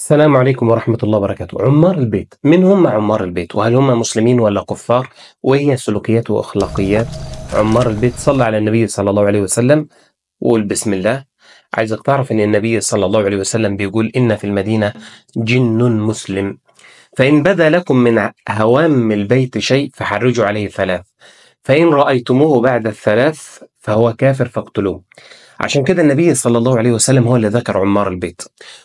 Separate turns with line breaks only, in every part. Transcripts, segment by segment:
السلام عليكم ورحمة الله وبركاته عمار البيت من هم عمار البيت وهل هم مسلمين ولا كفار وهي سلوكيات وأخلاقيات عمار البيت صلى على النبي صلى الله عليه وسلم وقول بسم الله عايزك تعرف ان النبي صلى الله عليه وسلم بيقول ان في المدينة جن مسلم فإن بدا لكم من هوام البيت شيء فحرجوا عليه ثلاث فإن رأيتموه بعد الثلاث فهو كافر فاقتلوه عشان كده النبي صلى الله عليه وسلم هو اللي ذكر عمار البيت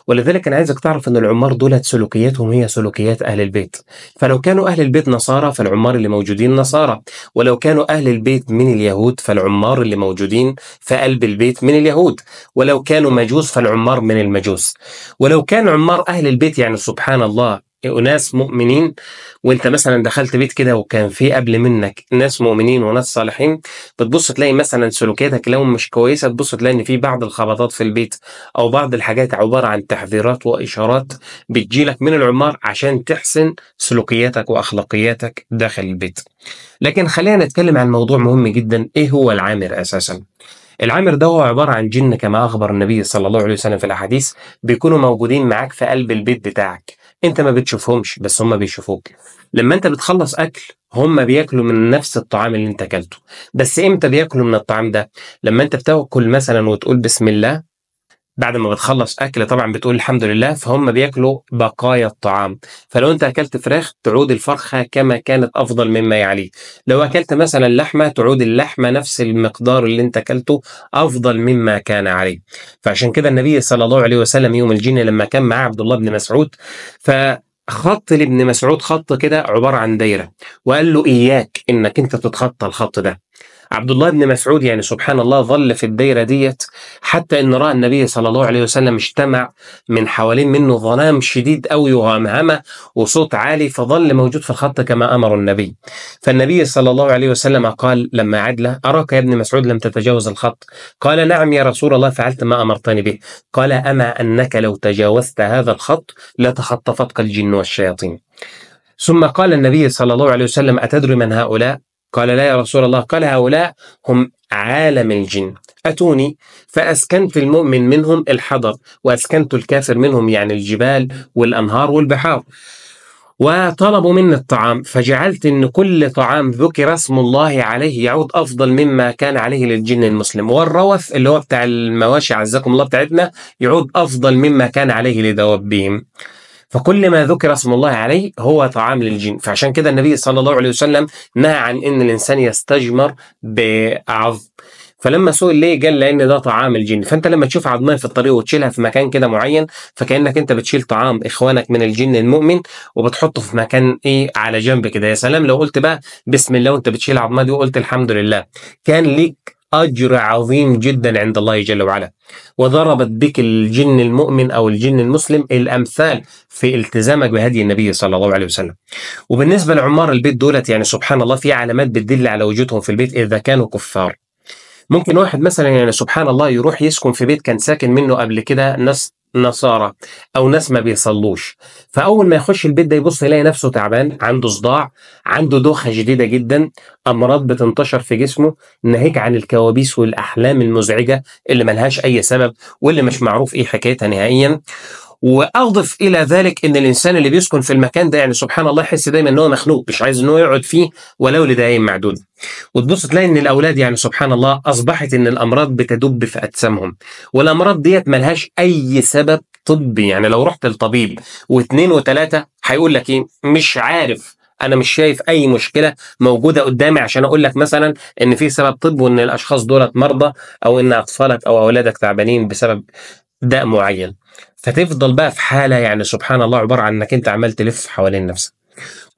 ولذلك انا عايزك تعرف ان العمار دولت سلوكياتهم هي سلوكيات اهل البيت فلو كانوا اهل البيت نصارى فالعمار اللي موجودين نصارى ولو كانوا اهل البيت من اليهود فالعمار اللي موجودين في قلب البيت من اليهود ولو كانوا مجوس فالعمار من المجوس ولو كان عمار اهل البيت يعني سبحان الله اناس مؤمنين وانت مثلا دخلت بيت كده وكان في قبل منك ناس مؤمنين وناس صالحين بتبص تلاقي مثلا سلوكياتك لو مش كويسه تبص تلاقي ان في بعض الخبطات في البيت او بعض الحاجات عباره عن تحذيرات واشارات بتجيلك من العمار عشان تحسن سلوكياتك واخلاقياتك داخل البيت. لكن خلينا نتكلم عن موضوع مهم جدا ايه هو العامر اساسا؟ العامر ده هو عبارة عن جن كما أخبر النبي صلى الله عليه وسلم في الأحاديث بيكونوا موجودين معاك في قلب البيت بتاعك انت ما بتشوفهمش بس هم بيشوفوك لما انت بتخلص اكل هم بياكلوا من نفس الطعام اللي انت اكلته بس امتى بياكلوا من الطعام ده لما انت بتاكل مثلا وتقول بسم الله بعد ما بتخلص اكل طبعا بتقول الحمد لله فهم بياكلوا بقايا الطعام فلو انت اكلت فراخ تعود الفرخه كما كانت افضل مما يعليه لو اكلت مثلا لحمه تعود اللحمه نفس المقدار اللي انت اكلته افضل مما كان عليه فعشان كده النبي صلى الله عليه وسلم يوم الجن لما كان معاه عبد الله بن مسعود ف خط لابن مسعود خط كده عباره عن دايره وقال له اياك انك انت تتخطى الخط ده عبد الله بن مسعود يعني سبحان الله ظل في الدايره ديت حتى ان راى النبي صلى الله عليه وسلم اجتمع من حوالين منه ظلام شديد قوي وهمهمه وصوت عالي فظل موجود في الخط كما امر النبي فالنبي صلى الله عليه وسلم قال لما عاد له اراك يا ابن مسعود لم تتجاوز الخط قال نعم يا رسول الله فعلت ما امرتني به قال اما انك لو تجاوزت هذا الخط لتخطفتك الجن والشياطين ثم قال النبي صلى الله عليه وسلم أتدري من هؤلاء؟ قال لا يا رسول الله قال هؤلاء هم عالم الجن أتوني فأسكنت المؤمن منهم الحضر وأسكنت الكافر منهم يعني الجبال والأنهار والبحار وطلبوا مني الطعام فجعلت أن كل طعام ذكر اسم الله عليه يعود أفضل مما كان عليه للجن المسلم والروث اللي هو بتاع المواشي عزكم الله بتاعتنا يعود أفضل مما كان عليه لدوابهم فكل ما ذكر اسم الله عليه هو طعام للجن فعشان كده النبي صلى الله عليه وسلم نهى عن ان الانسان يستجمر بعظم فلما سئل ليه قال لان ده طعام الجن فانت لما تشوف عظمه في الطريق وتشيلها في مكان كده معين فكانك انت بتشيل طعام اخوانك من الجن المؤمن وبتحطه في مكان ايه على جنب كده يا سلام لو قلت بقى بسم الله وانت بتشيل عظمه دي وقلت الحمد لله كان ليك أجر عظيم جدا عند الله جل وعلا وضربت بك الجن المؤمن أو الجن المسلم الأمثال في التزامك بهدي النبي صلى الله عليه وسلم وبالنسبة لعمار البيت دولت يعني سبحان الله في علامات بتدل على وجودهم في البيت إذا كانوا كفار ممكن واحد مثلا يعني سبحان الله يروح يسكن في بيت كان ساكن منه قبل كده ناس نصارى او ناس ما بيصلوش فاول ما يخش البيت ده يبص يلاقي نفسه تعبان عنده صداع عنده دوخه شديده جدا امراض بتنتشر في جسمه ناهيك عن الكوابيس والاحلام المزعجه اللي ملهاش اي سبب واللي مش معروف ايه حكايتها نهائيا واضف الى ذلك ان الانسان اللي بيسكن في المكان ده يعني سبحان الله يحس دايما ان هو مخنوق مش عايز ان هو يقعد فيه ولو لدقائق معدوده وتبص تلاقي ان الاولاد يعني سبحان الله اصبحت ان الامراض بتدب في اجسامهم والامراض ديت ملهاش اي سبب طبي يعني لو رحت للطبيب واثنين وثلاثه هيقول لك ايه مش عارف انا مش شايف اي مشكله موجوده قدامي عشان اقول لك مثلا ان في سبب طب وان الاشخاص دولت مرضى او ان اطفالك او اولادك تعبانين بسبب داء معين فتفضل بقى في حاله يعني سبحان الله عباره عن انك انت عمال تلف حوالين نفسك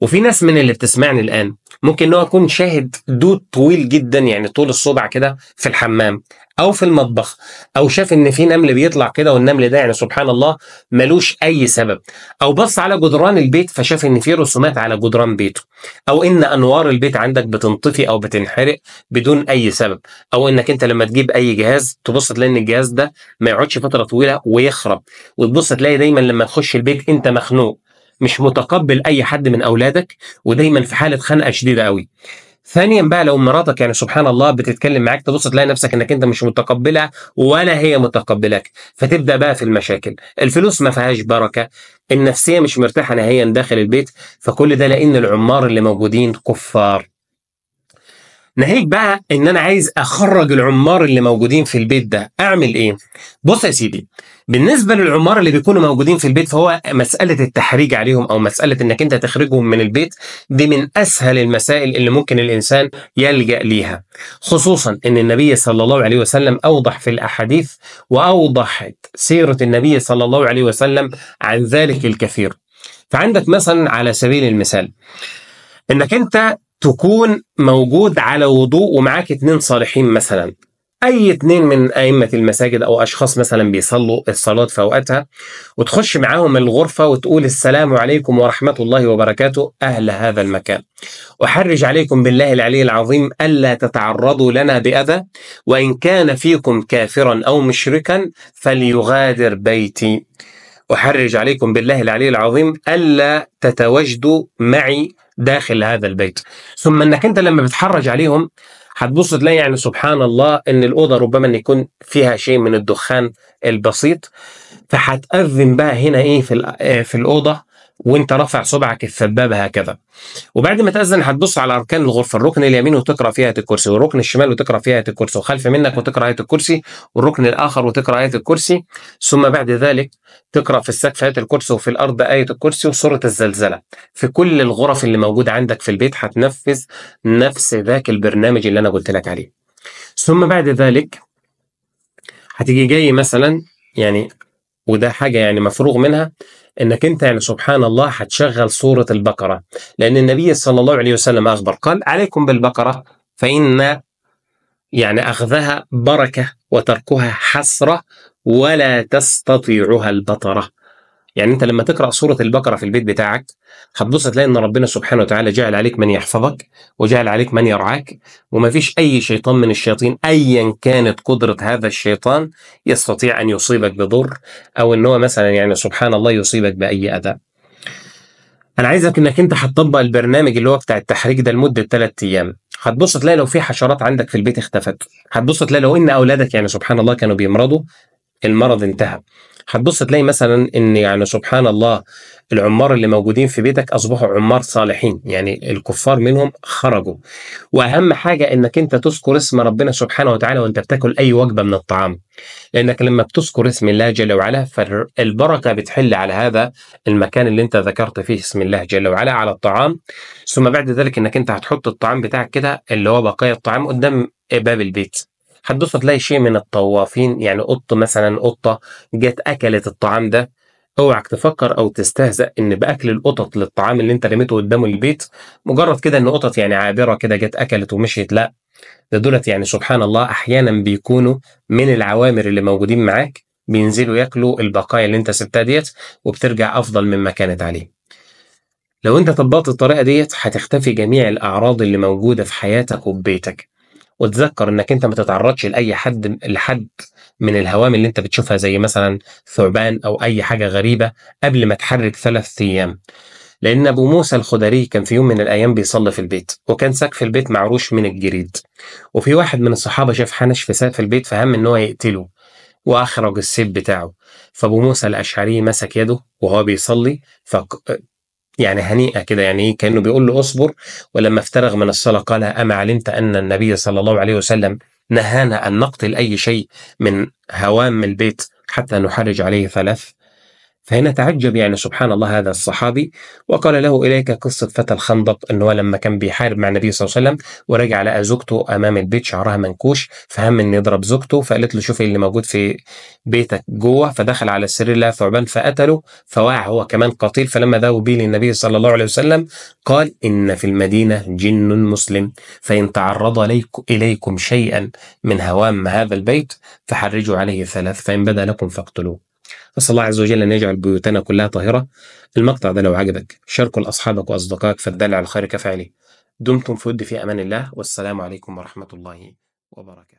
وفي ناس من اللي بتسمعني الان ممكن ان هو يكون شاهد دود طويل جدا يعني طول الصبع كده في الحمام او في المطبخ او شاف ان في نمل بيطلع كده والنمل ده يعني سبحان الله ملوش اي سبب او بص على جدران البيت فشاف ان في رسومات على جدران بيته او ان انوار البيت عندك بتنطفي او بتنحرق بدون اي سبب او انك انت لما تجيب اي جهاز تبص تلاقي ان الجهاز ده ما يقعدش فتره طويله ويخرب وتبص تلاقي دايما لما تخش البيت انت مخنوق مش متقبل اي حد من اولادك ودايما في حاله خنقه شديده قوي ثانيا بقى لو مراتك يعني سبحان الله بتتكلم معاك تبص تلاقي نفسك انك انت مش متقبلها ولا هي متقبلك فتبدا بقى في المشاكل الفلوس ما فيهاش بركه النفسيه مش مرتاحه نهائيا داخل البيت فكل ده لان العمار اللي موجودين كفار ناهيك بقى ان انا عايز اخرج العمار اللي موجودين في البيت ده اعمل ايه بص يا سيدي بالنسبه للعمار اللي بيكونوا موجودين في البيت فهو مساله التحريج عليهم او مساله انك انت تخرجهم من البيت دي من اسهل المسائل اللي ممكن الانسان يلجا ليها خصوصا ان النبي صلى الله عليه وسلم اوضح في الاحاديث واوضحت سيره النبي صلى الله عليه وسلم عن ذلك الكثير فعندك مثلا على سبيل المثال انك انت تكون موجود على وضوء ومعاك اتنين صالحين مثلا اي اتنين من ائمه المساجد او اشخاص مثلا بيصلوا الصلاه في اوقاتها وتخش معاهم الغرفه وتقول السلام عليكم ورحمه الله وبركاته اهل هذا المكان احرج عليكم بالله العلي العظيم الا تتعرضوا لنا باذى وان كان فيكم كافرا او مشركا فليغادر بيتي احرج عليكم بالله العلي العظيم الا تتواجدوا معي داخل هذا البيت ثم انك انت لما بتحرج عليهم هتبص تلاقي يعني سبحان الله ان الاوضه ربما ان يكون فيها شيء من الدخان البسيط فهتأذن بقى هنا ايه في آه، في الاوضه وانت رافع صبعك الثبابه هكذا وبعد ما تاذن هتبص على اركان الغرفه الركن اليمين وتقرا فيها ايه الكرسي والركن الشمال وتقرا فيها ايه الكرسي وخلف منك وتقرا ايه الكرسي والركن الاخر وتقرا ايه الكرسي ثم بعد ذلك تقرا في السقف ايه الكرسي وفي الارض ايه الكرسي وسوره الزلزله في كل الغرف اللي موجوده عندك في البيت هتنفذ نفس ذاك البرنامج اللي انا قلت لك عليه ثم بعد ذلك هتيجي جاي مثلا يعني وده حاجه يعني مفروغ منها انك انت يعني سبحان الله هتشغل سوره البقره لان النبي صلى الله عليه وسلم اخبر قال عليكم بالبقره فان يعني اخذها بركه وتركها حسره ولا تستطيعها البطره يعني انت لما تقرا سوره البقره في البيت بتاعك هتبص تلاقي ان ربنا سبحانه وتعالى جعل عليك من يحفظك وجعل عليك من يرعاك وما فيش اي شيطان من الشياطين ايا كانت قدره هذا الشيطان يستطيع ان يصيبك بضر او ان هو مثلا يعني سبحان الله يصيبك باي اذى. انا عايزك انك انت هتطبق البرنامج اللي هو بتاع التحريك ده لمده ثلاث ايام هتبص تلاقي لو في حشرات عندك في البيت اختفت هتبص تلاقي لو ان اولادك يعني سبحان الله كانوا بيمرضوا المرض انتهى هتبص تلاقي مثلا ان يعني سبحان الله العمار اللي موجودين في بيتك اصبحوا عمار صالحين يعني الكفار منهم خرجوا واهم حاجه انك انت تذكر اسم ربنا سبحانه وتعالى وانت بتاكل اي وجبه من الطعام لانك لما بتذكر اسم الله جل وعلا فالبركه بتحل على هذا المكان اللي انت ذكرت فيه اسم الله جل وعلا على الطعام ثم بعد ذلك انك انت هتحط الطعام بتاعك كده اللي هو بقايا الطعام قدام باب البيت هتبص تلاقي شيء من الطوافين يعني قط مثلا قطة جت أكلت الطعام ده اوعك تفكر او تستهزأ ان باكل القطط للطعام اللي انت رميته قدامه البيت مجرد كده ان قطط يعني عابره كده جت اكلت ومشيت لا ده دولت يعني سبحان الله احيانا بيكونوا من العوامر اللي موجودين معاك بينزلوا ياكلوا البقايا اللي انت سبتها ديت وبترجع افضل مما كانت عليه. لو انت طبقت الطريقه ديت هتختفي جميع الاعراض اللي موجوده في حياتك وفي بيتك. وتذكر انك انت ما تتعرضش لاي حد لحد من الهوام اللي انت بتشوفها زي مثلا ثعبان او اي حاجه غريبه قبل ما تحرك ثلاث ايام لان ابو موسى الخدري كان في يوم من الايام بيصلي في البيت وكان سقف البيت معروش من الجريد وفي واحد من الصحابه شاف حنش في سقف البيت فهم ان هو يقتله واخرج السيف بتاعه فابو موسى الاشعري مسك يده وهو بيصلي يعني هنيئة كده يعني إيه؟ كأنه بيقول له اصبر ولما افترغ من الصلاة قال أما علمت أن النبي صلى الله عليه وسلم نهانا أن نقتل أي شيء من هوام البيت حتى نحرج عليه ثلاث فهنا تعجب يعني سبحان الله هذا الصحابي وقال له إليك قصة فتى الخندق أنه هو لما كان بيحارب مع النبي صلى الله عليه وسلم ورجع لقى زوجته أمام البيت شعرها منكوش فهم أن يضرب زوجته فقالت له شوفي إيه اللي موجود في بيتك جوه فدخل على السرير لا ثعبان فقتله فواع هو كمان قتيل فلما ذهبوا به للنبي صلى الله عليه وسلم قال إن في المدينة جن مسلم فإن تعرض إليكم شيئا من هوام هذا البيت فحرجوا عليه ثلاث فإن بدا لكم فاقتلوه نسأل الله عز وجل أن يجعل بيوتنا كلها طاهرة المقطع ده لو عجبك شاركه لأصحابك وأصدقائك فالدل على الخير كفعله دمتم في ود في أمان الله والسلام عليكم ورحمة الله وبركاته